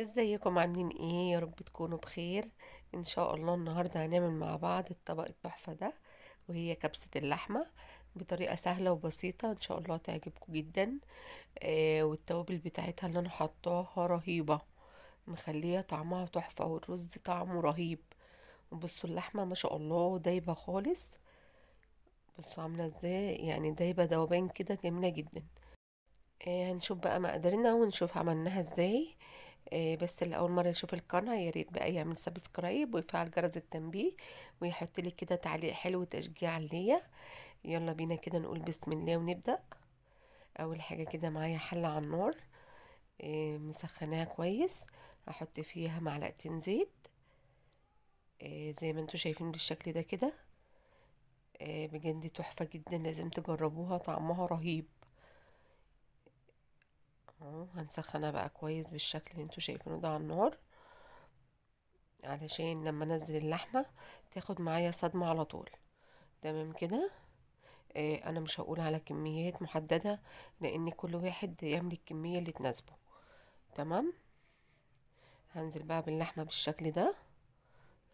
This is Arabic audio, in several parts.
ازيكم عاملين ايه يا رب تكونوا بخير ان شاء الله النهارده هنعمل مع بعض الطبق التحفه ده وهي كبسه اللحمه بطريقه سهله وبسيطه ان شاء الله تعجبكم جدا آه والتوابل بتاعتها اللي انا حطاها رهيبه مخليه طعمها تحفه والرز طعمه رهيب بصوا اللحمه ما شاء الله دايبه خالص بصوا عامله ازاي يعني دايبه دوبان كده جميله جدا آه هنشوف بقى مقاديرنا ونشوف عملناها ازاي آه، بس اللي اول مره يشوف القناه يا ريت بقى يعمل سبسكرايب ويفعل جرس التنبيه ويحط لي كده تعليق حلو تشجيع ليا يلا بينا كده نقول بسم الله ونبدا اول حاجه كده معايا حله على النار آه، مسخناها كويس هحط فيها معلقتين زيت آه، زي ما انتم شايفين بالشكل ده كده بجد تحفه جدا لازم تجربوها طعمها رهيب اهو هنسخنها بقى كويس بالشكل اللي انتوا شايفينه ده على النار علشان لما انزل اللحمه تاخد معايا صدمه على طول تمام كده آه انا مش هقول على كميات محدده لان كل واحد يعمل الكميه اللي تناسبه تمام هنزل بقى باللحمه بالشكل ده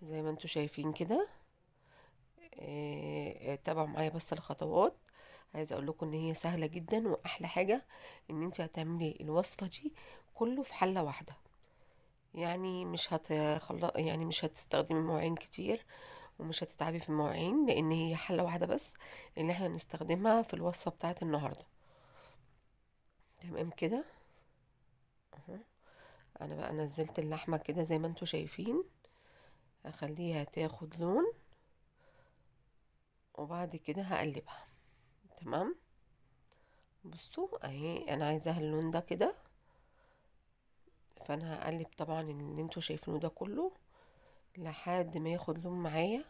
زي ما انتوا شايفين كده آه, آه، تابعوا معايا بس الخطوات عايزه اقول لكم ان هي سهله جدا واحلى حاجه ان انت هتعملي الوصفه دي كله في حله واحده يعني مش هتخل... يعني مش هتستخدمي مواعين كتير ومش هتتعبي في المواعين لان هي حله واحده بس اللي احنا هنستخدمها في الوصفه بتاعه النهارده تمام كده اهو انا بقى نزلت اللحمه كده زي ما انتم شايفين هخليها تاخد لون وبعد كده هقلبها تمام بصوا اهي انا عايزه اللون ده كده فانا هقلب طبعا اللي انتوا شايفينه ده كله لحد ما ياخد لون معايا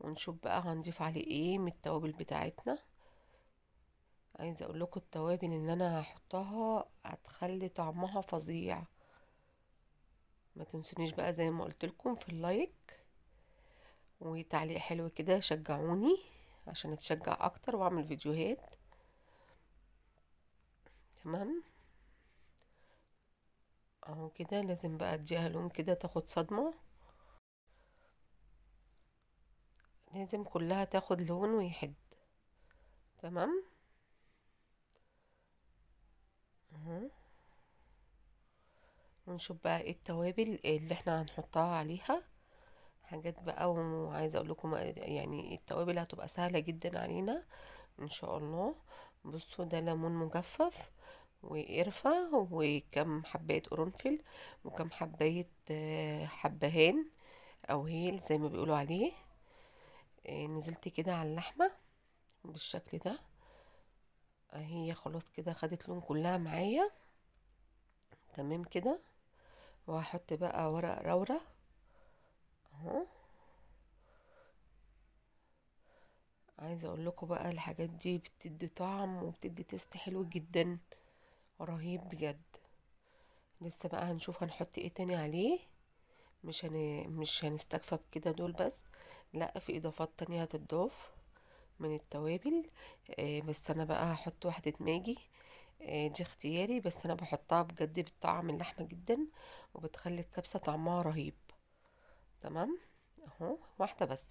ونشوف بقى هنضيف عليه ايه من التوابل بتاعتنا عايزه اقول لكم التوابل اللي انا هحطها هتخلي طعمها فظيع ما تنسونيش بقى زي ما قلت لكم في اللايك وتعليق حلو كده شجعوني عشان اتشجع اكتر واعمل فيديوهات تمام اهو كده لازم بقى اديها لون كده تاخد صدمة لازم كلها تاخد لون ويحد تمام اهو ونشوف بقى ايه التوابل اللي احنا هنحطها عليها حاجات بقى وعايزه اقول لكم يعني التوابل هتبقى سهله جدا علينا ان شاء الله بصوا ده ليمون مجفف وقرفة وكم حباية قرنفل وكم حباية آه، حبهان أو هيل زي ما بيقولوا عليه آه، نزلت كده على اللحمة بالشكل ده هي خلاص كده خدت لون كلها معايا تمام كده وهحط بقى ورق رورة اهو عايزه اقول لكم بقى الحاجات دي بتدي طعم وبتدي تيست حلو جدا رهيب بجد لسه بقى هنشوف هنحط ايه تاني عليه مش هن... مش هنستكفى بكده دول بس لا في اضافات تانية هتضاف من التوابل آه بس انا بقى هحط واحدة ماجي آه دي اختياري بس انا بحطها بجد بتطعم اللحمة جدا وبتخلي الكبسة طعمها رهيب تمام اهو واحدة بس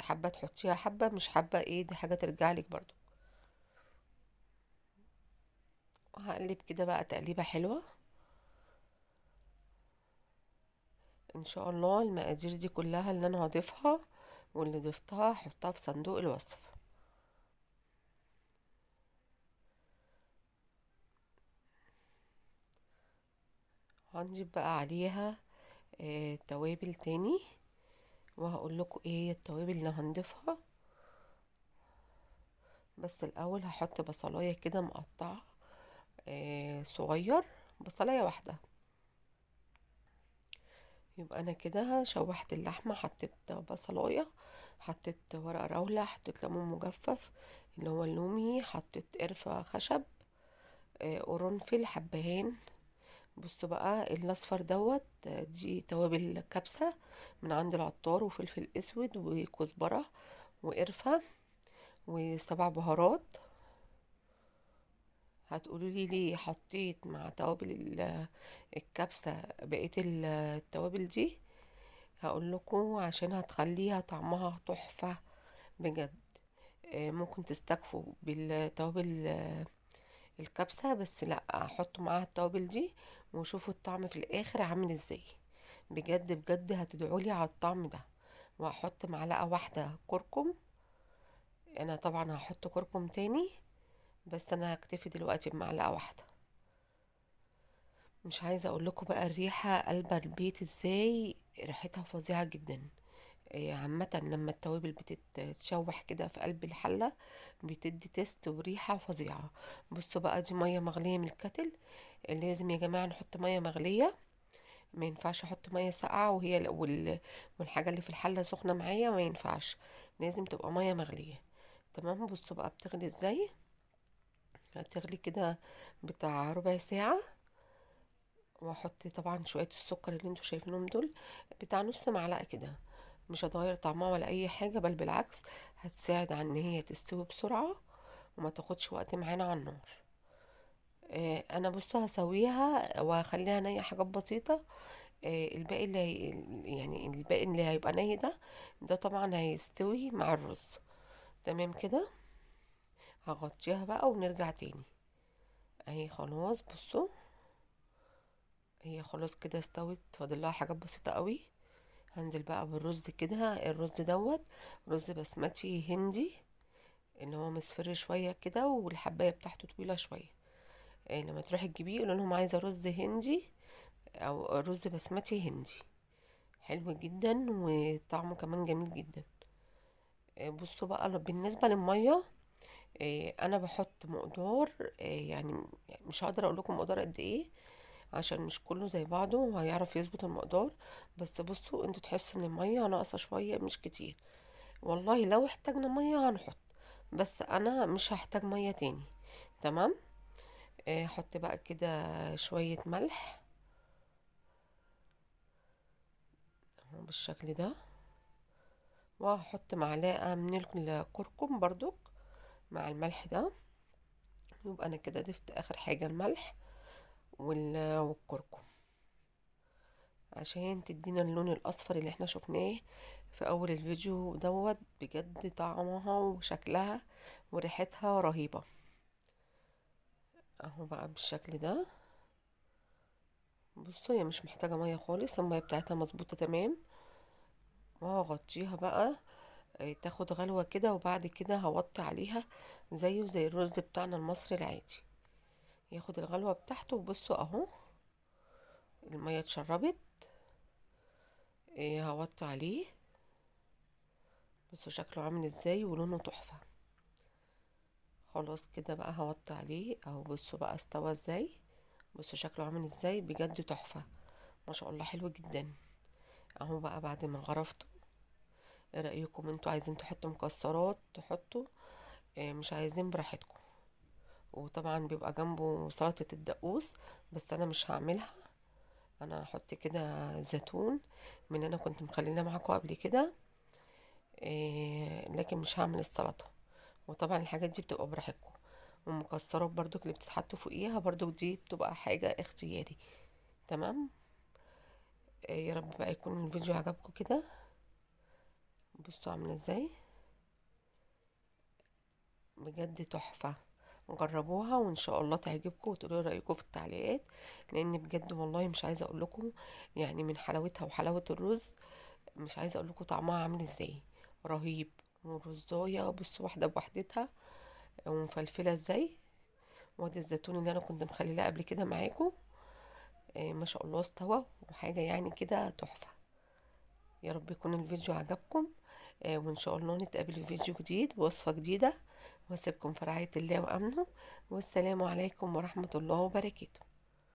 حابة تحطيها حبة مش حابة ايه دي حاجة ترجع لك برضو وهقلب كده بقى تقليبة حلوة ان شاء الله المقادير دي كلها اللي انا هضيفها واللي ضفتها هحطها في صندوق الوصف هنجيب بقى عليها توابل تاني وهقول لكم ايه هي التوابل اللي هنضيفها بس الاول هحط بصلايه كده مقطعه آه صغير بصلايه واحده يبقى انا كده شوحت اللحمه حطيت بصلايه حطيت ورق روله حطيت ليمون مجفف اللي هو اللومي حطيت قرفه خشب آه، قرنفل آه حبهان بصوا بقى الاصفر دوت دي توابل كبسه من عند العطار وفلفل اسود وكزبره وقرفه وسبع بهارات هتقولوا لي ليه حطيت مع توابل الكبسه بقيه التوابل دي هقول لكم عشان هتخليها طعمها تحفه بجد آه، ممكن تستكفوا بالتوابل آه، الكبسه بس لا احط معاها التوابل دي وشوفوا الطعم في الاخر عامل ازاي بجد بجد هتدعولي على الطعم ده وهحط معلقة واحدة كركم انا طبعا هحط كركم تاني بس انا هكتفي دلوقتي بمعلقة واحدة مش عايزة اقول لكم بقى الريحة قلبة البيت ازاي ريحتها فظيعة جدا إيه، عامة لما التوابل بتتشوح كده في قلب الحلة بتدي تيست وريحة فظيعة بصوا بقى دي مية مغلية من الكتل لازم يا جماعة نحط مية مغلية ما ينفعش احط مية ساقعة وهي وال... والحاجة اللي في الحلة سخنة معايا ما ينفعش لازم تبقى مية مغلية تمام بصوا بقى بتغلي ازاي هتغلي كده بتاع ربع ساعة واحط طبعا شوية السكر اللي انتوا شايفينهم دول بتاع نص معلقة كده مش هتغير طعمها ولا اي حاجة بل بالعكس هتساعد على ان هي تستوي بسرعة وما تاخدش وقت معانا على النار آه، انا بصوا هسويها وهخليها نيه حاجات بسيطه آه، الباقي اللي هي يعني الباقي اللي هيبقى ني ده ده طبعا هيستوي مع الرز تمام كده هغطيها بقى ونرجع تاني اهي خلاص بصوا هي خلاص كده استوت فاضل لها حاجات بسيطه قوي هنزل بقى بالرز كده الرز دوت رز بسمتي هندي ان هو مصفر شويه كده والحبايه بتاعته طويله شويه آه، لما تروحي تجيبيه قولي لهم عايزه رز هندي او رز بسمتي هندي حلو جدا وطعمه كمان جميل جدا آه، بصوا بقى بالنسبه للميه آه، انا بحط مقدار يعني مش هقدر اقول لكم مقدار قد ايه عشان مش كله زي بعضه وهيعرف يظبط المقدار بس بصوا انتوا تحسوا ان الميه ناقصه شويه مش كتير والله لو احتاجنا ميه هنحط بس انا مش هحتاج ميه تاني تمام احط بقى كده شوية ملح اهو بالشكل ده وهحط معلقة من الكركم برضو مع الملح ده يبقى انا كده ضفت اخر حاجة الملح والكركم عشان تدينا اللون الاصفر اللي احنا شفناه في اول الفيديو دوت بجد طعمها وشكلها وريحتها رهيبه اهو بقى بالشكل ده بصوا هي مش محتاجة مية خالص المية بتاعتها مظبوطة تمام وهغطيها بقى آه، تاخد غلوة كده وبعد كده هوطي عليها زيه زي الرز بتاعنا المصري العادي ياخد الغلوة بتاعته وبصوا اهو المية اتشربت آه، هوطي عليه بصوا شكله عامل ازاي ولونه تحفه خلاص كده بقى هوطي عليه اهو بصوا بقى استوى ازاي بصوا شكله عامل ازاي بجد تحفه ما شاء الله حلو جدا اهو بقى بعد ما غرفته ايه رايكم انتوا عايزين تحطوا مكسرات تحطوا إيه مش عايزين براحتكم وطبعا بيبقى جنبه سلطه الدقوس بس انا مش هعملها انا هحط كده زيتون من انا كنت مخليناه معاكم قبل كده إيه لكن مش هعمل السلطه وطبعا الحاجات دي بتبقى براحتكم والمكسرات برضو اللي بتتحطوا فوقيها برضو دي بتبقى حاجة اختياري تمام آه، يا رب بقى يكون الفيديو عجبكم كده بصوا عاملة ازاي بجد تحفة جربوها وان شاء الله تعجبكم وتقولوا رايكم في التعليقات لان بجد والله مش عايزه اقول لكم يعني من حلاوتها وحلاوه الرز مش عايزه اقول لكم طعمها عامل ازاي رهيب والرزايه بصوا واحده بوحدتها ومفلفله ازاي وادي الزيتون اللي انا كنت مخليه قبل كده معاكم آه ما شاء الله استوى وحاجه يعني كده تحفه يا رب يكون الفيديو عجبكم آه وان شاء الله نتقابل في فيديو جديد بوصفه جديده واسيبكم في رعايه الله وامنه والسلام عليكم ورحمه الله وبركاته